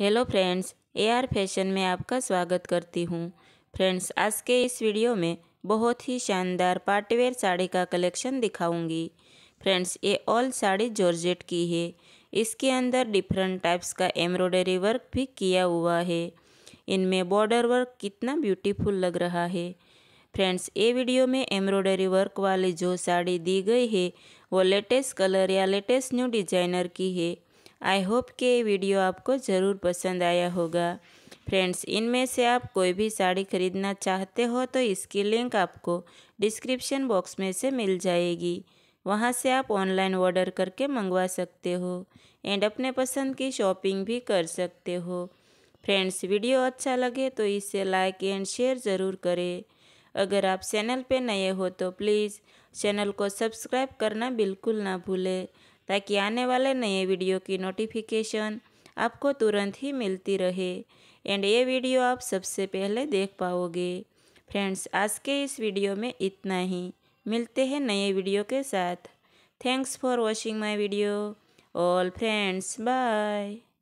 hello friends A R fashion में आपका स्वागत करती हूँ फ्रेंड्स आज के इस वीडियो में बहुत ही शानदार पार्टीवेयर साड़ी का कलेक्शन दिखाऊंगी फ्रेंड्स ये ऑल साड़ी जॉर्जेट की है इसके अंदर डिफरेंट टाइप्स का एम्ब्रॉयडरी वर्क भी किया हुआ है इनमें बॉर्डर वर्क कितना ब्यूटीफुल लग रहा है फ्रेंड्स ये वीडियो में एम्ब्रॉयडरी वर्क वाली जो साड़ी दी गई है वो लेटेस्ट कलर या लेटेस्ट न्यू डिजाइनर की है आई होप कि वीडियो आपको ज़रूर पसंद आया होगा फ्रेंड्स इनमें से आप कोई भी साड़ी खरीदना चाहते हो तो इसकी लिंक आपको डिस्क्रिप्शन बॉक्स में से मिल जाएगी वहाँ से आप ऑनलाइन ऑर्डर करके मंगवा सकते हो एंड अपने पसंद की शॉपिंग भी कर सकते हो फ्रेंड्स वीडियो अच्छा लगे तो इसे लाइक एंड शेयर ज़रूर करें अगर आप चैनल पे नए हो तो प्लीज़ चैनल को सब्सक्राइब करना बिल्कुल ना भूलें ताकि आने वाले नए वीडियो की नोटिफिकेशन आपको तुरंत ही मिलती रहे एंड ये वीडियो आप सबसे पहले देख पाओगे फ्रेंड्स आज के इस वीडियो में इतना ही मिलते हैं नए वीडियो के साथ thanks for watching my video all friends bye